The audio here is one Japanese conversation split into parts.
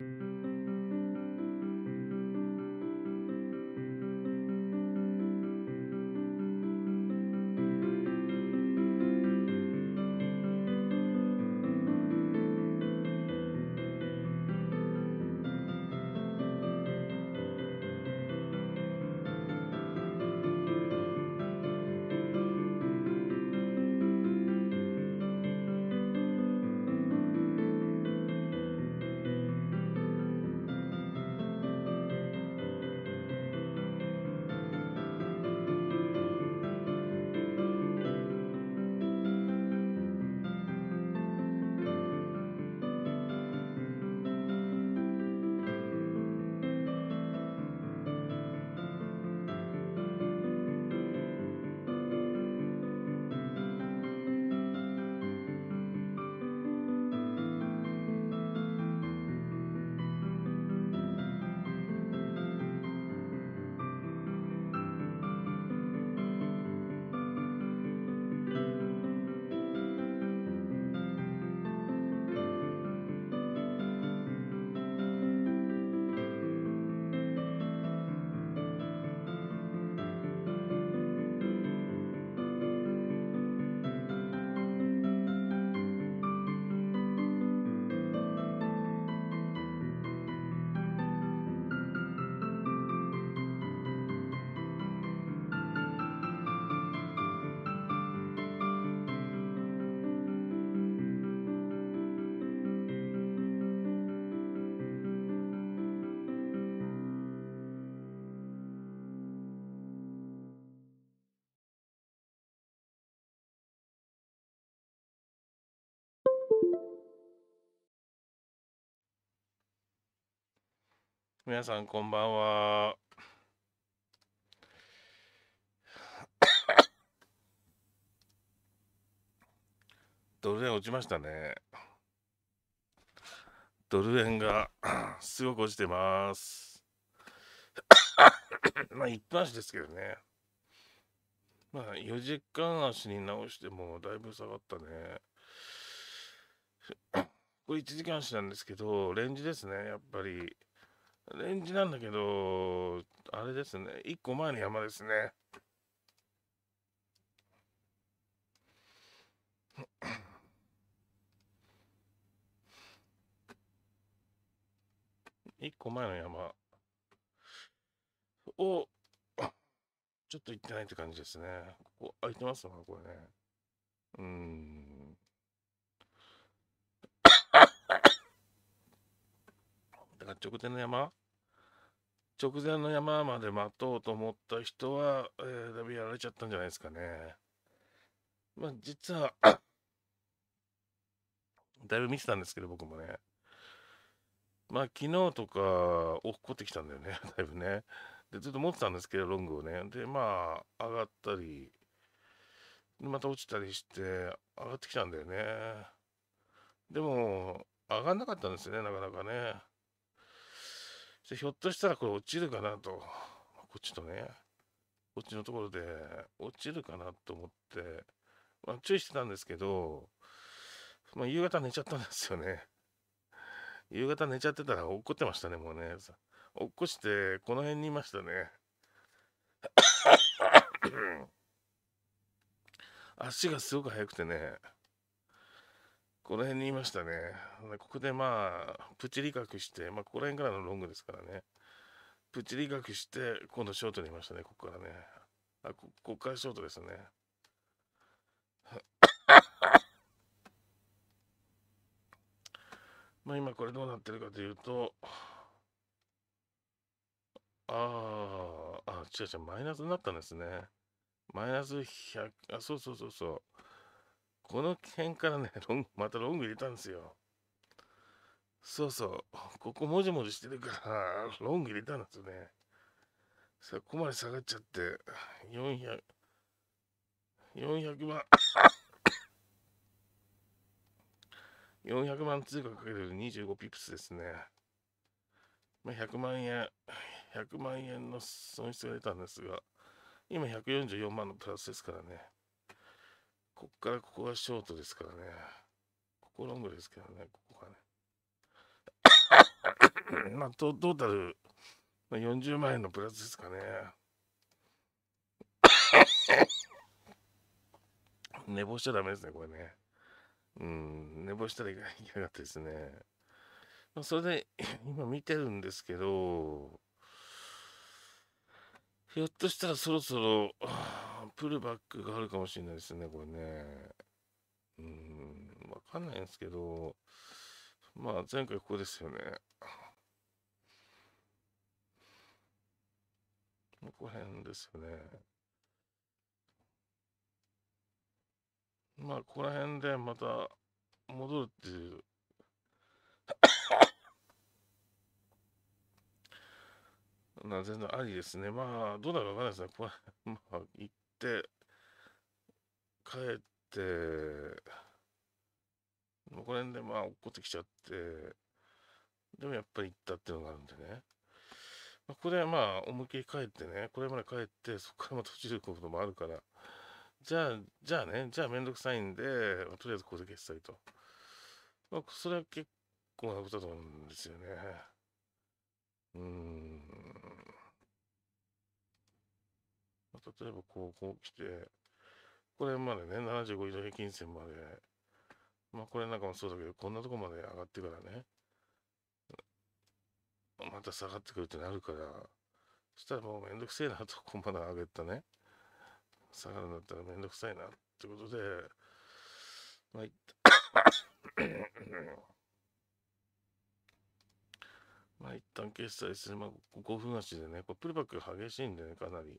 thank you 皆さんこんばんはドル円落ちましたねドル円がすごく落ちてます まあ一般足ですけどねまあ4時間足に直してもだいぶ下がったねこれ1時間足なんですけどレンジですねやっぱりレンジなんだけど、あれですね。1個前の山ですね。1個前の山を、ちょっと行ってないって感じですね。ここ空いてますわこれね。うん。だから直前の山直前の山まで待とうと思った人は、えー、だいぶやられちゃったんじゃないですかね。まあ実は、だいぶ見てたんですけど、僕もね。まあ昨日とか落っこってきたんだよね、だいぶね。で、ずっと持ってたんですけど、ロングをね。で、まあ上がったり、また落ちたりして、上がってきたんだよね。でも、上がんなかったんですよね、なかなかね。ひょっとしたらこれ落ちるかなと、こっちとね、こっちのところで落ちるかなと思って、まあ、注意してたんですけど、まあ、夕方寝ちゃったんですよね。夕方寝ちゃってたら落っこってましたね、もうね。落っこして、この辺にいましたね。足がすごく速くてね。この辺にいましたね。ここでまあ、プチ理学して、まあ、ここら辺からのロングですからね。プチ理学して、今度ショートにいましたね、ここからね。あ、ここからショートですね。まあ今これどうなってるかというと、ああ、あ、違う違う、マイナスになったんですね。マイナス100、あ、そうそうそうそう。この辺からね、ロング、またロング入れたんですよ。そうそう、ここもじもじしてるから、ロング入れたんですよね。さあ、ここまで下がっちゃって、400、400万、400万通貨かける25ピプスですね。まあ、100万円、100万円の損失が出たんですが、今144万のプラスですからね。こっからここがショートですからね。ここロングですけどね、ここがね。まあ、トータル40万円のプラスですかね。寝坊しちゃダメですね、これね。うん、寝坊したらいけなかったですね。まそれで、今見てるんですけど、ひょっとしたらそろそろ、プルバックがあるかもしれないですね、これね。うん、わかんないんですけど、まあ前回ここですよね。ここら辺ですよね。まあ、ここら辺でまた戻るっていうな 全然ありですね。まあ、どうなるかわかんないですね。これ、まあ、して帰ってこの辺でまあ落っこってきちゃってでもやっぱり行ったっていうのがあるんでね、まあ、ここでまあ思いっきり帰ってねこれまで帰ってそこからまた途中でこともあるからじゃあじゃあねじゃあ面倒くさいんで、まあ、とりあえずここで消したりと、まあ、それは結構なことだと思うんですよねうん例えばこう、こう来て、これまでね、75移動平均線まで、まあこれなんかもそうだけど、こんなとこまで上がってからね、また下がってくるってなるから、そしたらもうめんどくせえなと、ここまで上げたね、下がるんだったらめんどくさいなってことで、まあ、まあ一旦決済する、まあ、5分足でね、これプルバック激しいんでね、かなり。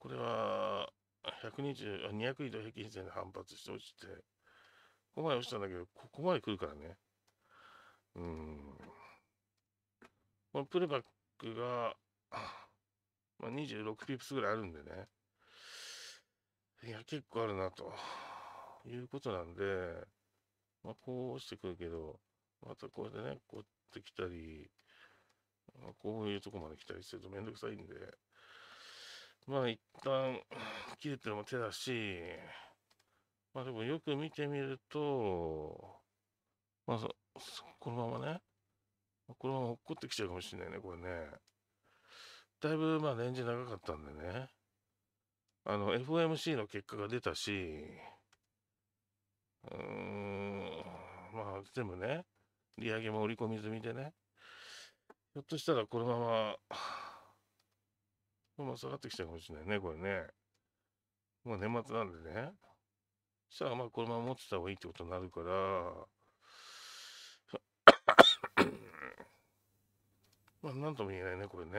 これは120あ200移動平均線で反発して落ちてここまで落ちたんだけどここまで来るからねうんこのプレバックが、まあ、26ピプスぐらいあるんでねいや結構あるなということなんで、まあ、こう落ちてくるけどまたこれでねこうやってきたり、まあ、こういうとこまで来たりするとめんどくさいんでまあ一旦切れても手だし、まあでもよく見てみると、まあそ、このままね、このまま落っこってきちゃうかもしれないね、これね。だいぶまあレンジ長かったんでね、あの FOMC の結果が出たし、うーん、まあ全部ね、利上げも織り込み済みでね、ひょっとしたらこのまま、まあ下がってきちゃうかもしれないね、これね。まあ年末なんでね。そしたらまあこのまま持ってた方がいいってことになるから、まあなんとも言えないね、これね。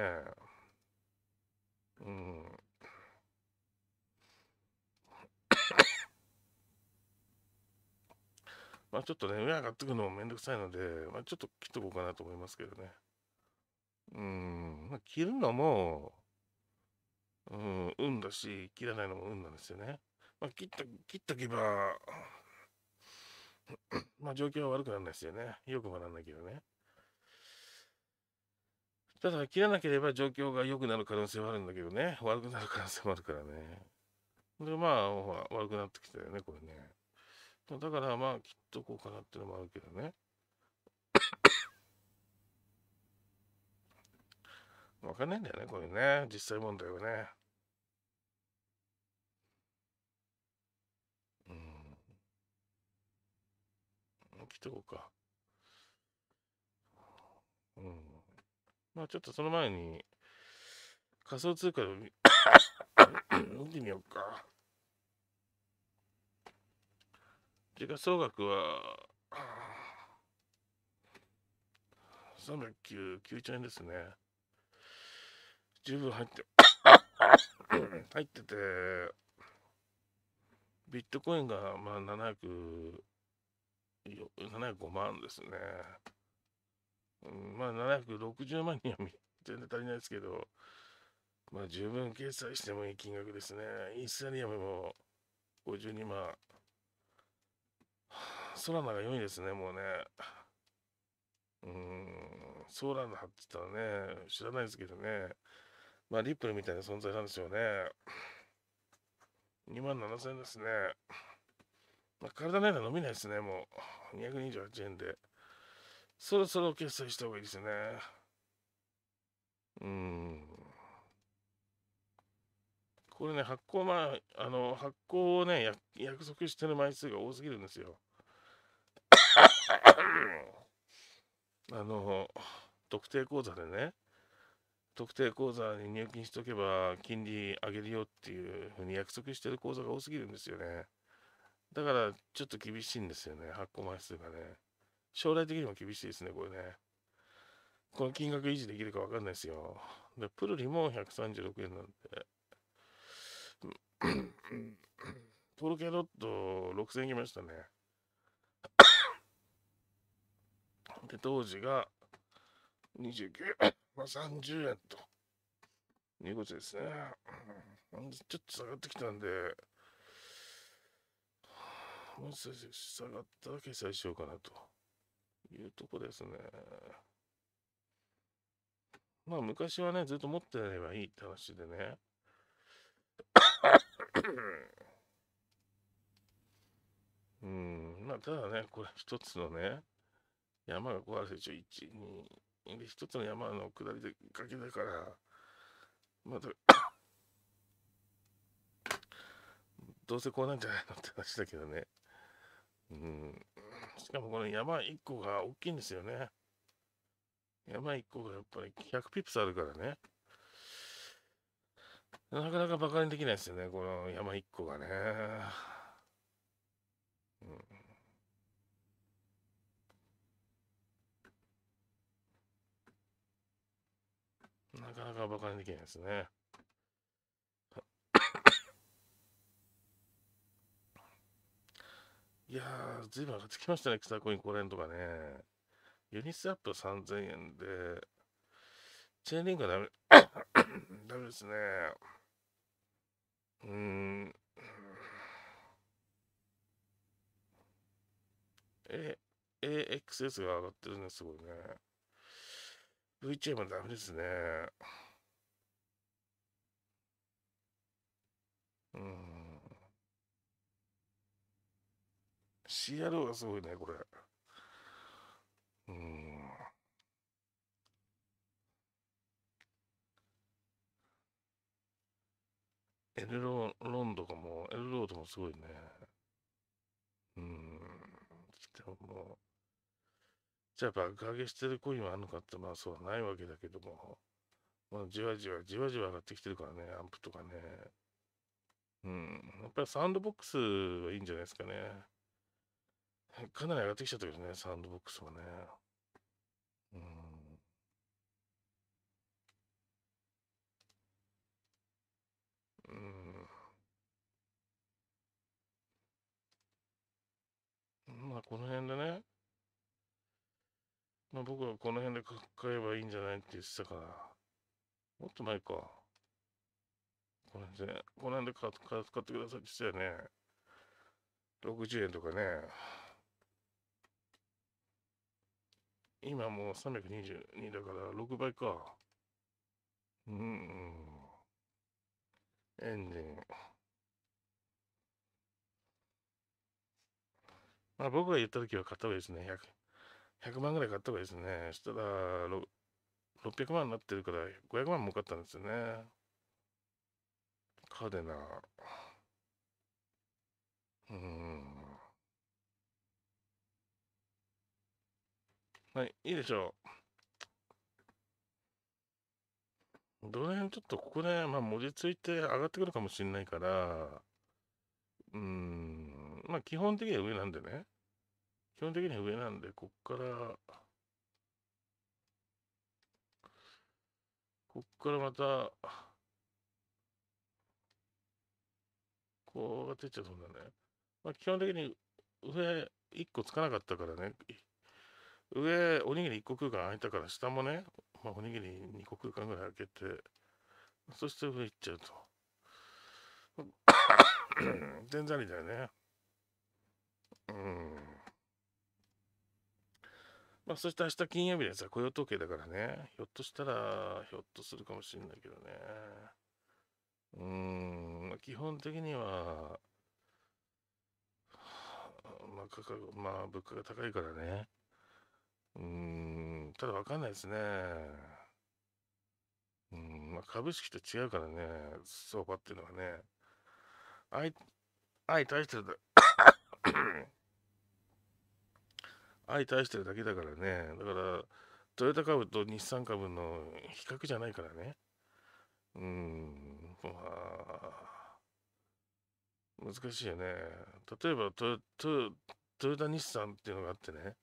うん。まあちょっとね、上上がってくのもめんどくさいので、まあちょっと切っとこうかなと思いますけどね。うん、まあ、切るのも、うん、運だし、切らないのも運なんですよね。まあ、切った、切っとけば、まあ、状況は悪くならないですよね。よくもならないけどね。ただ、切らなければ状況が良くなる可能性はあるんだけどね。悪くなる可能性もあるからね。で、まあ、悪くなってきたよね、これね。だから、まあ、切っとこうかなっていうのもあるけどね。分かんないんだよねこれね実際問題はね。うん。来てこうか。うん。まあちょっとその前に仮想通貨を 見てみようか。時価総額は3 9 9兆円ですね。十分入って入っててビットコインがまあ700 705万ですね、うん、まあ760万には全然足りないですけどまあ十分決済してもいい金額ですねイータリアムも52万ソラナが良いですねもうねうんソーラっの言ってたらね、知らないですけどね、まあ、リップルみたいな存在なんですよね。2万7000ですね。まあ、体ないの伸びないですね、もう。228円で。そろそろ決済した方がいいですね。うん。これね、発行、まあ、あの、発行をね、約束してる枚数が多すぎるんですよ。あの、特定口座でね。特定口座に入金しておけば金利上げるよっていうふうに約束してる口座が多すぎるんですよね。だからちょっと厳しいんですよね、発行枚数がね。将来的にも厳しいですね、これね。この金額維持できるか分かんないですよ。で、プルリも136円なんで。ポルケロット6000円きましたね。で、当時が29まあ、30円ということですね。ちょっと下がってきたんで、もう少し下がったらけ記載しようかなというとこですね。まあ昔はね、ずっと持ってればいいって話でね。うん、まあただね、これ一つのね、山が壊れて、一ょ、1、2、で一つの山の下りで崖だからまた どうせこうなんじゃないのって話だけどねうんしかもこの山1個が大きいんですよね山1個がやっぱり100ピプスあるからねなかなかバカにできないですよねこの山1個がねうんかなかバカにできないですね。いやー、ずいぶん上がってきましたね、草コインれんとかね。ユニスアップ3000円で、チェーンリングはダメ、ダメですね。うーん。え、AXS が上がってるね、すごいね。VTuber ダメですね。うん。CR がすごいね、これ。うん。エルロロンとかも、エルロードもすごいね。うん。でももう。じゃあ爆上げしてるコインはあるのかって、まあそうはないわけだけども、まあ、じわじわ、じわじわ上がってきてるからね、アンプとかね。うん。やっぱりサウンドボックスはいいんじゃないですかね。かなり上がってきちゃったけどね、サウンドボックスもね。うん。うん。まあ、この辺でね、まあ、僕はこの辺で買えばいいんじゃないって言ってたから、もっと前か。この辺で、この辺で買ってくださいって言ってたよね。60円とかね。今もう322だから6倍か。うん。エンジンまあ僕が言った時は買った方がいいですね。100 100万ぐらい買った方がいいですね。そしたら、600万になってるから、500万儲かったんですよね。カでデナー。うん。はい、いいでしょう。どの辺ちょっとここで、まあ、文字ついて上がってくるかもしれないから、うん、まあ、基本的には上なんでね。基本的には上なんで、こっから、こっからまた、こう上がってっちゃうそだね。まあ、基本的に上1個つかなかったからね、上、おにぎり1個空間空いたから、下もね、まあ、おにぎり2個空間ぐらい開けて、そして上行っちゃうと。全然ありだよね。うん。まあ、そして明日金曜日でやつは雇用統計だからね、ひょっとしたら、ひょっとするかもしれないけどね。うん、まあ、基本的には、まあ、価格、まあ、物価が高いからね。うん、ただわかんないですね。うん、まあ、株式と違うからね、相場っていうのはね。相、相対してるだ。相対してるだけだからねだからトヨタ株と日産株の比較じゃないからねうんまあ難しいよね例えばトトトヨタ日産っていうのがあってね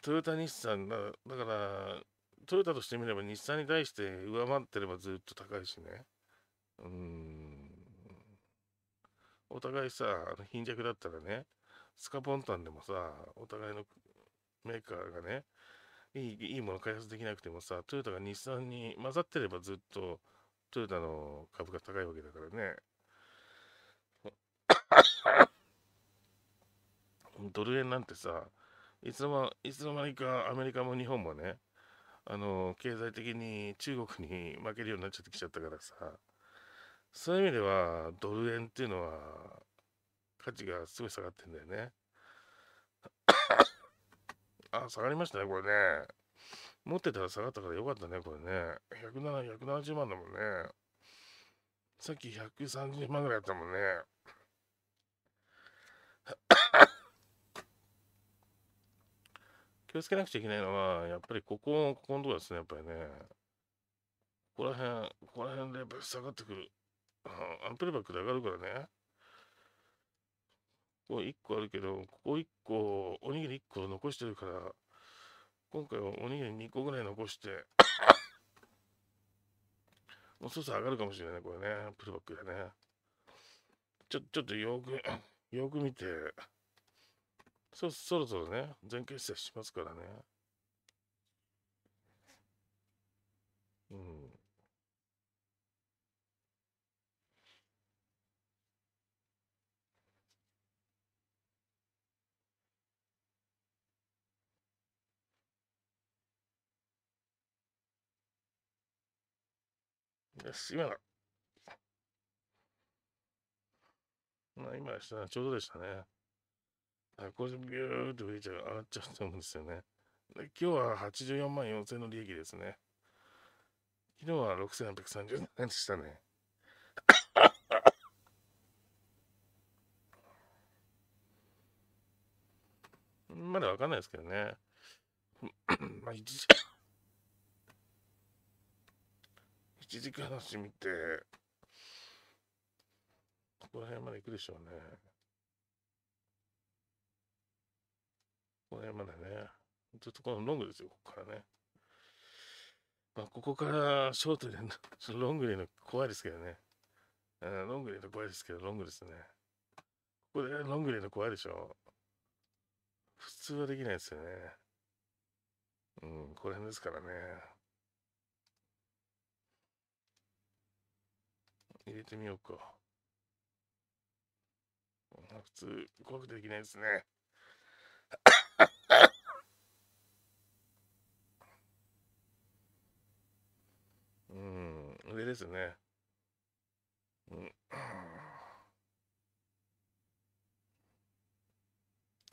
トヨタ日産だだからトヨタとしてみれば日産に対して上回ってればずっと高いしねうんお互いさ貧弱だったらねスカポンタンでもさ、お互いのメーカーがね、いいいいもの開発できなくてもさ、トヨタが日産に混ざってればずっとトヨタの株が高いわけだからね。ドル円なんてさ、いつの間いつの間にかアメリカも日本もね、あの経済的に中国に負けるようになっちゃってきちゃったからさ、そういう意味ではドル円っていうのは価値がすごい下がってんだよねあ下がりましたねこれね持ってたら下がったからよかったねこれね170 170万だもんねさっき130万ぐらいだったもんね気をつけなくちゃいけないのは、やっぱりここ、ここのとこですね、やっぱりね。ここら辺、ここら辺でやっぱり下がってくる。アンプルバックで上がるからね。これ1個あるけど、ここ1個、おにぎり1個残してるから、今回はおにぎり2個ぐらい残して、もうそろそろ上がるかもしれないね、これね。プルバックでね。ちょ、ちょっとよく、よく見て、そ、そろそろね、全決済しますからね。うん。よし、今だ。まあ、今でしたね。ちょうどでしたね。これでビューって売ちゃう、上がっちゃうと思うんですよね。今日は84万4000の利益ですね。昨日は6837円でしたね。まだわかんないですけどね。まあ、一時一時間足見て、ここら辺まで行くでしょうね。この辺までね。ずっとこのロングですよ、ここからね。まあ、ここからショートで、ロングリーの怖いですけどね。ロングリーの怖いですけど、ロングですね。ここでロングリーの怖いでしょ。普通はできないですよね。うん、この辺ですからね。入れてみようか。普通、怖くてできないですね。うん、上ですね。うん。ちょ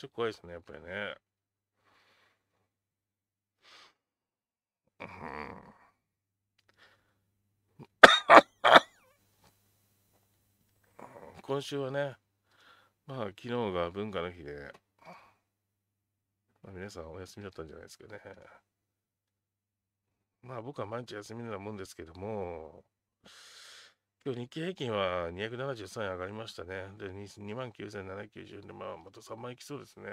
っと怖いですね、やっぱりね。うん今週はね、まあ、昨日が文化の日で、まあ、皆さんお休みだったんじゃないですかね。まあ、僕は毎日休みなもんですけども、今日日経平均は273円上がりましたね。で、2万9790円で、まあ、また3万いきそうですね。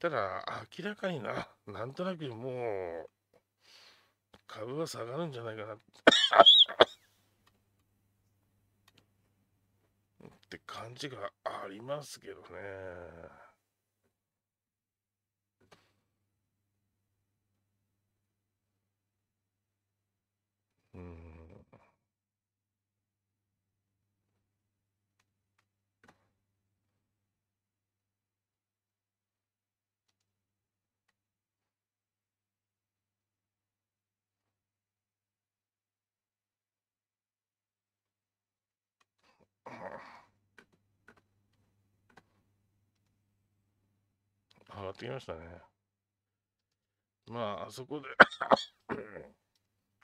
ただ、明らかにな、なんとなくもう、株は下がるんじゃないかなって感じがありますけどね。上がってきましたね。まあ、あそこで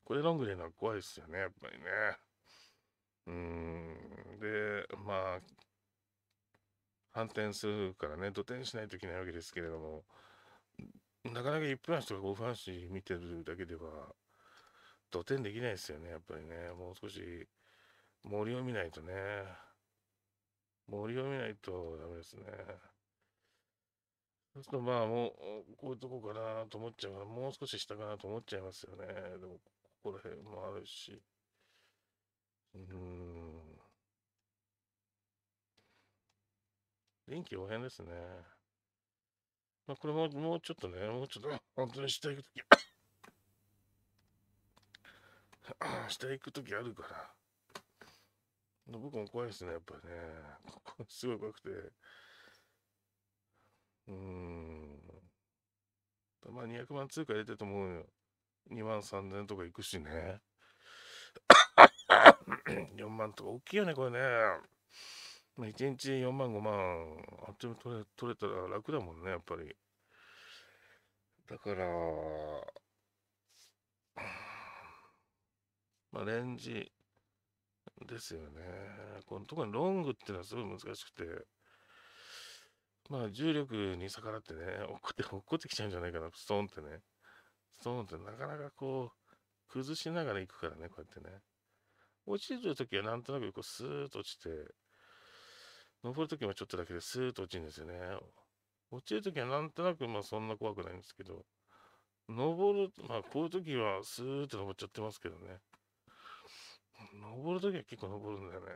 これロングでのは怖いですよね、やっぱりね。うん、で、まあ、反転するからね、土転しないといけないわけですけれども、なかなか1分足とか5分足見てるだけでは、土転できないですよね、やっぱりね。もう少し、森を見ないとね。森を見ないとダメですね。そうするとまあもう、こういうとこかなと思っちゃうから、もう少し下かなと思っちゃいますよね。でも、ここら辺もあるし。うーん。臨機応変ですね。まあ、これも、もうちょっとね、もうちょっと、本当に下行くとき、下行くときあるから。僕も怖いですね、やっぱりね。すごい怖くて。うーん。まあ200万通貨入れてても2万3000とかいくしね。4 万とか大きいよね、これね。まあ、1日4万5万、あっちも取れ取れたら楽だもんね、やっぱり。だから、まあ、レンジ、ですよね。この特にロングっていうのはすごい難しくて、まあ重力に逆らってね、落っこって、落っこってきちゃうんじゃないかな、ストーンってね。ストーンってなかなかこう、崩しながら行くからね、こうやってね。落ちるときはなんとなくこうスーッと落ちて、登るときもちょっとだけでスーッと落ちるんですよね。落ちるときはなんとなくまあそんな怖くないんですけど、登る、まあこういうときはスーッと登っちゃってますけどね。登るときは結構登るんだよね。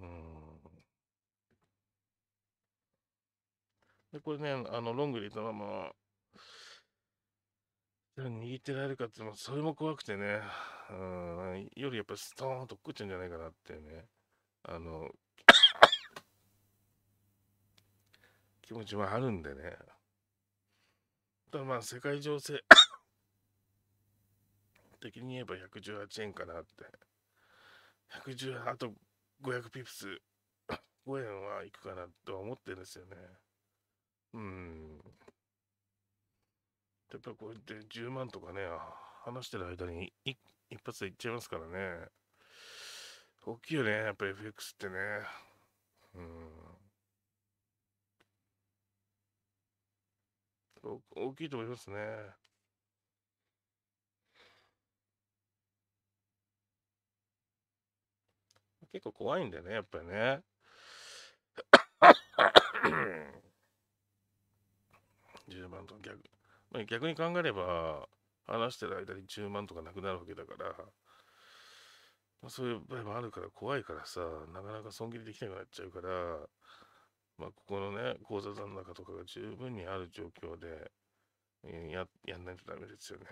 うん。で、これね、あの、ロングリーたまま、握ってられるかって、それも怖くてね、うん、よりやっぱストーンと食っちゃうんじゃないかなってね、あの、気持ちはあるんでね。ただまあ、世界情勢的に言えば118円かなって。110、あと500ピプス、5円はいくかなとは思ってるんですよね。うん。やっぱこうやって10万とかね、話してる間に一発でいっちゃいますからね。大きいよね、やっぱ FX ってね。うん。大きいと思いますね。結構怖いんだよねやっぱりね10 万と逆、ま逆に考えれば話してる間に10万とかなくなるわけだから、まあ、そういう場合もあるから怖いからさなかなか損切りできなくなっちゃうから、まあ、ここのね口座残高とかが十分にある状況でややんないとダメですよね。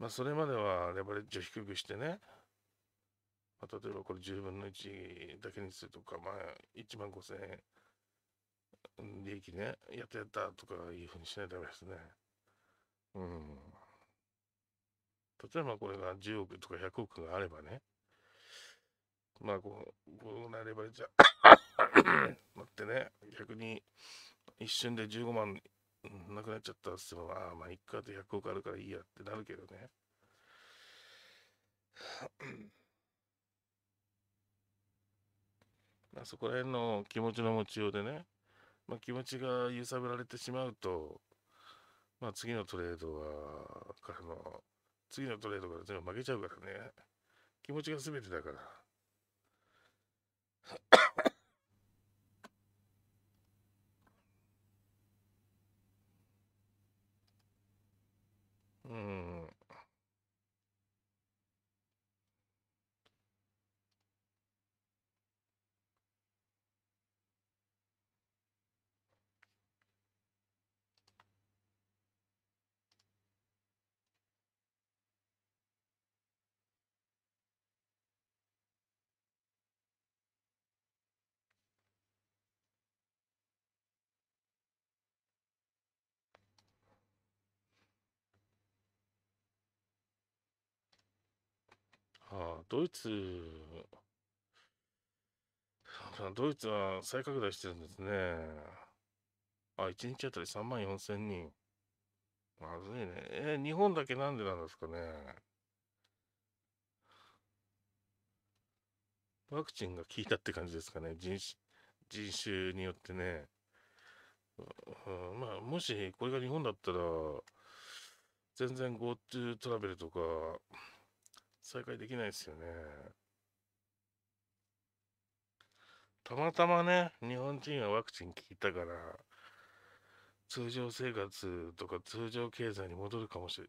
まあ、それまではレバレッジを低くしてねまあ、例えばこれ10分の1だけにするとか、まあ、1万5000円利益ね、やったやったとかいうふうにしないとダメですね。うん。例えばこれが10億とか100億があればね、まあこう、こうなればじゃ、待ってね、逆に一瞬で15万なくなっちゃったっすよ。ても、ああ、まあ、1回で100億あるからいいやってなるけどね。そこら辺の気持ちの持ちようでね、まあ、気持ちが揺さぶられてしまうと、まあ、次のトレードはからの次のトレードから全部負けちゃうからね気持ちが全てだからドイツ、ドイツは再拡大してるんですね。あ、1日あたり3万4千人。まずいね。えー、日本だけなんでなんですかね。ワクチンが効いたって感じですかね。人種、人種によってね。まあ、もしこれが日本だったら、全然 GoTo トラベルとか、再開できないですよね。たまたまね、日本人はワクチン効いたから、通常生活とか通常経済に戻るかもしれ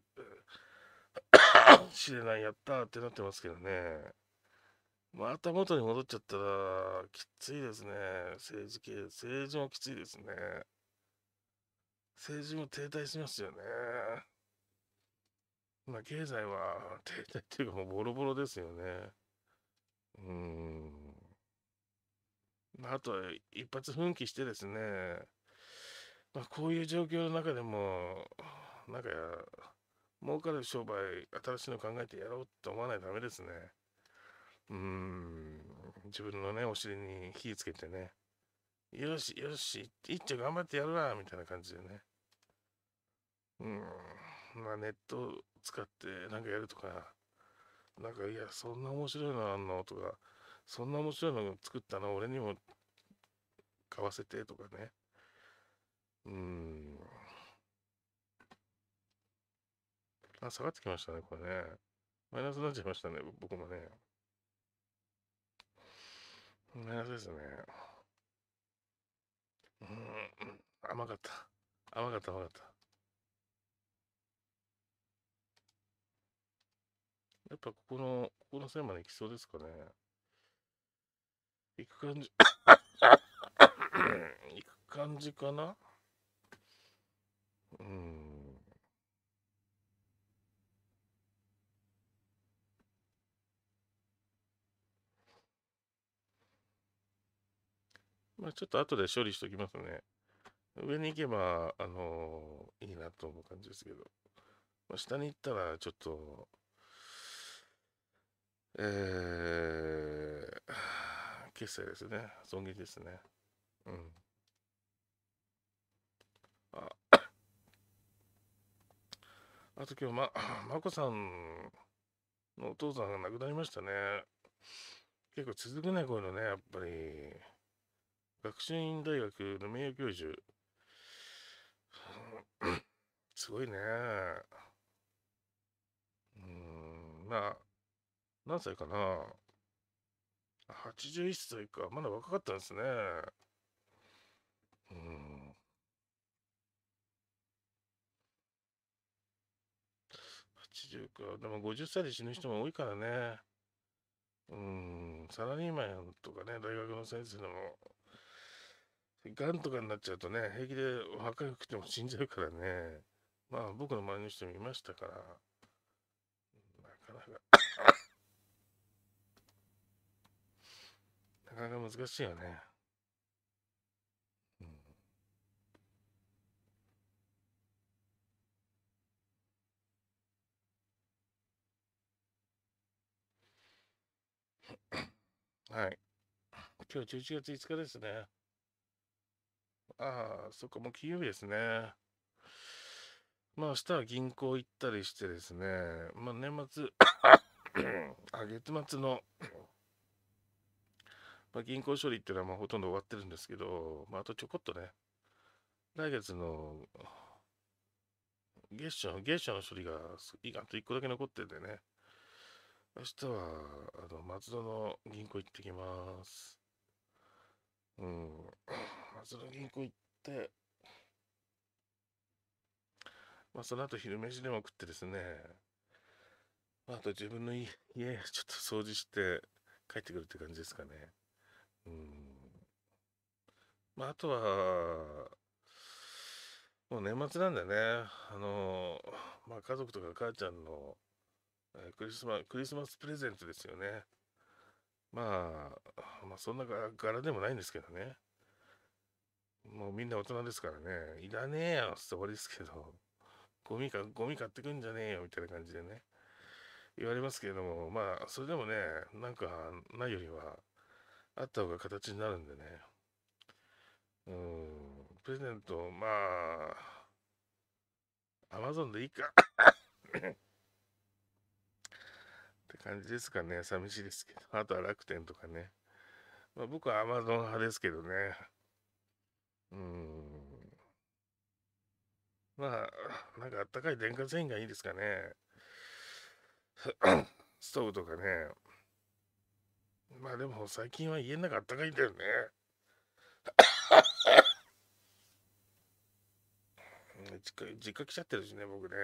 し れない、やったーってなってますけどね。また元に戻っちゃったら、きついですね。政治系、政治もきついですね。政治も停滞しますよね。まあ、経済は停滞 っていうかもうボロボロですよね。うん。まあ、あと、一発奮起してですね、まあ、こういう状況の中でも、なんか、儲かる商売、新しいの考えてやろうと思わないとダメですね。うん、自分のね、お尻に火つけてね、よし、よし、いっちょ頑張ってやるわ、みたいな感じでね。うん。まあネット使ってなんかやるとか、なんかいや、そんな面白いのあんのとか、そんな面白いの作ったの俺にも買わせてとかね。うん。あ、下がってきましたね、これね。マイナスになっちゃいましたね、僕もね。マイナスですね。うん、甘かった。甘かった、甘かった。やっぱここの、ここの線まで行きそうですかね。行く感じ、行く感じかなうん。まあちょっと後で処理しておきますね。上に行けば、あのー、いいなと思う感じですけど、まあ、下に行ったらちょっとえー、決済ですね。損切りですね。うん。あ あと今日、ま、まこさんのお父さんが亡くなりましたね。結構続くね、こういうのね、やっぱり。学習院大学の名誉教授。すごいね。うん、まあ。何歳かな ?81 歳か。まだ若かったんですね。うん。80か。でも50歳で死ぬ人も多いからね。うん。サラリーマンとかね、大学の先生でも、がんとかになっちゃうとね、平気で若くても死んじゃうからね。まあ僕の周りの人もいましたから、なかなかかなか難しいよね。はい。今日11月5日ですね。ああ、そっか、もう金曜日ですね。まあ、明日は銀行行ったりしてですね、まあ、年末あ、月末のまあ、銀行処理っていうのはまあほとんど終わってるんですけど、まあ、あとちょこっとね、来月の月ッの月初の処理があと1個だけ残ってるんでね、明日はあの松戸の銀行行ってきます。うん、松戸の銀行行って、まあ、その後昼飯でも食ってですね、まあ、あと自分の家、ちょっと掃除して帰ってくるって感じですかね。まあ、あとは、もう年末なんでね、あの、まあ、家族とか母ちゃんの、えクリスマクリスマスプレゼントですよね。まあ、まあ、そんな柄でもないんですけどね。もうみんな大人ですからね、いらねえよって終わりですけど、ゴミか、ゴミ買ってくんじゃねえよみたいな感じでね、言われますけれども、まあ、それでもね、なんか、ないよりは、あった方が形になるんでね。うん、プレゼント、まあ、アマゾンでいいかって感じですかね。寂しいですけど。あとは楽天とかね。まあ、僕はアマゾン派ですけどね。うん。まあ、なんかあったかい電化製品がいいですかね。ストーブとかね。まあでも最近は家の中あったかいんだよね。実家実家来ちゃってるしね、僕ね。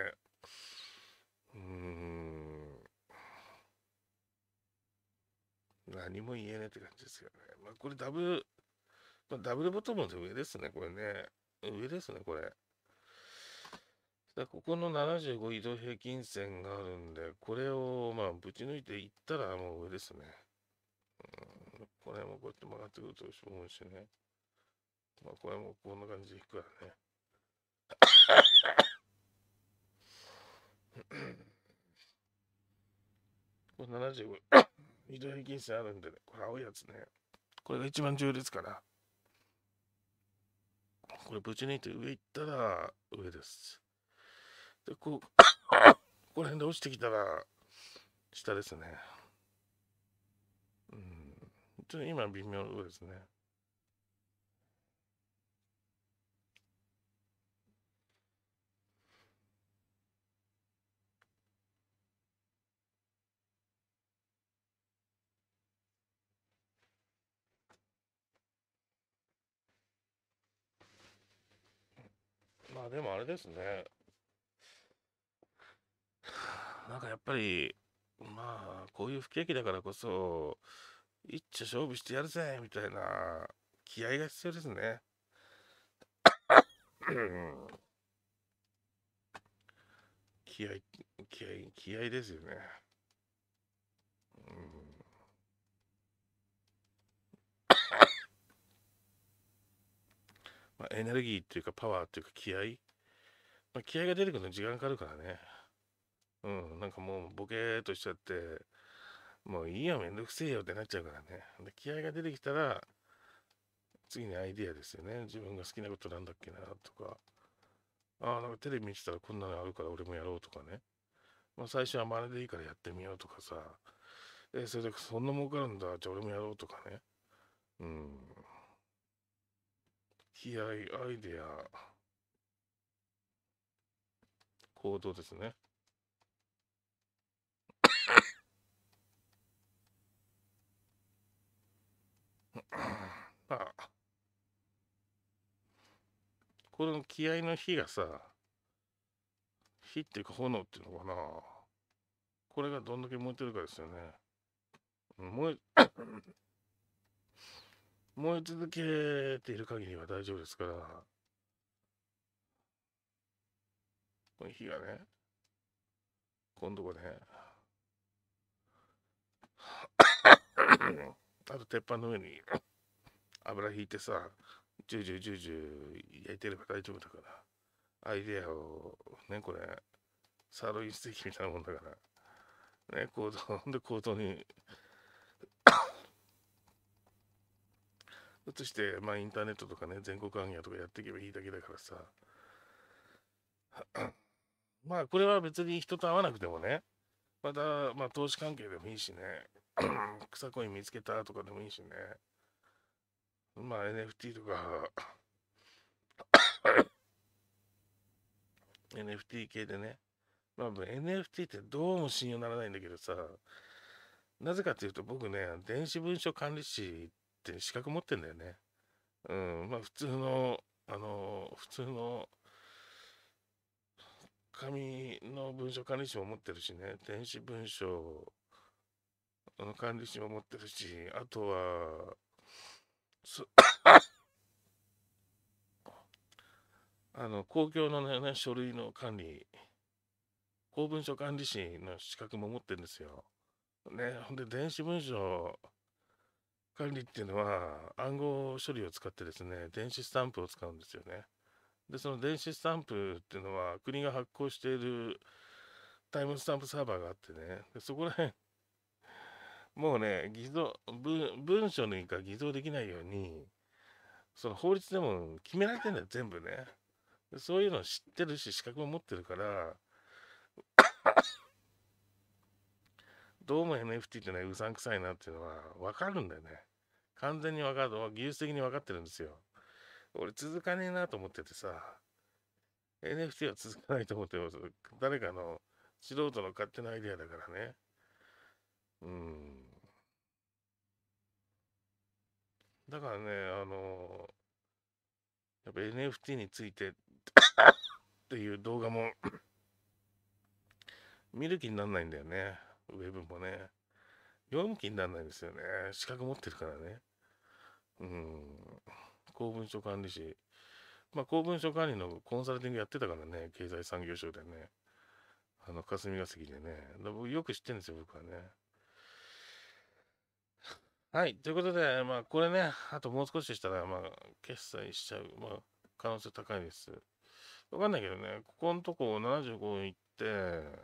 うん。何も言えないって感じですよね。まあこれダブル、まあ、ダブルボトムの上ですね、これね。上ですね、これ。だここの75移動平均線があるんで、これをまあぶち抜いていったらもう上ですね。この辺もこうやって曲がってくると思うしね。まあ、これもこんな感じでいくからね。これ75 移動平均線あるんでね、これ青いやつね。これが一番重要ですから。これぶち抜いて上行ったら上です。で、こう、ここら辺で落ちてきたら下ですね。うんっと今微妙ですね。まあでもあれですね。なんかやっぱり、まあ、こういう不景気だからこそ、一丁勝負してやるぜみたいな気合が必要ですね。気合、気合、気合ですよね。うんまあ、エネルギーっていうかパワーっていうか気合、まあ、気合が出てくるのに時間かかるからね。うん、なんかもうボケーとしちゃって、もういいやめんどくせえよってなっちゃうからね。で気合が出てきたら、次にアイデアですよね。自分が好きなことなんだっけなとか、ああ、なんかテレビ見てたらこんなのあるから俺もやろうとかね。まあ最初は真似でいいからやってみようとかさ、えそれでそんな儲かるんだ、じゃあ俺もやろうとかね。うん。気合、アイデア、行動ですね。まあこの気合の火がさ火っていうか炎っていうのかなこれがどんだけ燃えてるかですよね燃え 燃え続けている限りは大丈夫ですからこの火がね今度はね m m h あと鉄板の上に 油引いてさジュージュージュージュー焼いてれば大丈夫だからアイデアをねこれサーロインステーキみたいなもんだからね行動で行動に 移してまあインターネットとかね全国行脚とかやっていけばいいだけだからさ まあこれは別に人と会わなくてもねまた、まあ、投資関係でもいいしね 草コイン見つけたとかでもいいしね。まあ NFT とか NFT 系でね。まあ NFT ってどうも信用ならないんだけどさ、なぜかっていうと僕ね、電子文書管理士って資格持ってんだよね。うん、まあ普通の、あの、普通の紙の文書管理士も持ってるしね、電子文書あの管理士も持ってるし、あとは、あの公共の、ね、書類の管理、公文書管理士の資格も持ってるんですよ。ね、ほんで電子文書管理っていうのは暗号処理を使ってですね、電子スタンプを使うんですよね。で、その電子スタンプっていうのは国が発行しているタイムスタンプサーバーがあってね、でそこらへんもうね、偽造、文書にか偽造できないように、その法律でも決められてんだよ、全部ね。そういうの知ってるし、資格も持ってるから、どうも NFT ってね、うさんくさいなっていうのは分かるんだよね。完全に分かる。技術的に分かってるんですよ。俺続かねえなと思っててさ、NFT は続かないと思ってます。誰かの素人の勝手なアイデアだからね。うん。だからねあのやっぱ NFT について っていう動画も 見る気にならないんだよねウェブもね読む気にならないんですよね資格持ってるからねうん公文書管理士まあ公文書管理のコンサルティングやってたからね経済産業省でねあの霞が関でねよく知ってるんですよ僕はねはい。ということで、まあ、これね、あともう少ししたら、まあ、決済しちゃう、まあ、可能性高いです。わかんないけどね、ここのとこ75行って、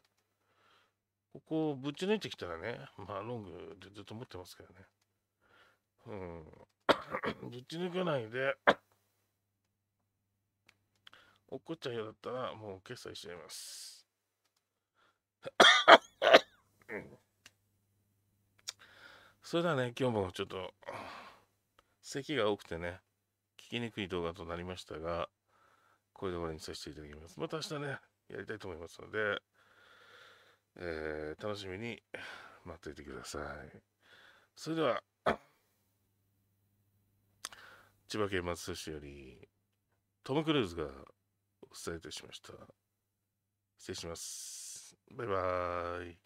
ここをぶち抜いてきたらね、まあ、ロングでずっと持ってますけどね。うん。ぶち抜かないで、落っこっちゃうようだったら、もう決済しちゃいます。うんそれではね、今日もちょっと、咳が多くてね、聞きにくい動画となりましたが、こういうところにさせていただきます。また明日ね、やりたいと思いますので、えー、楽しみに待っていてください。それでは、千葉県松戸市より、トム・クルーズがお伝えいたしました。失礼します。バイバーイ。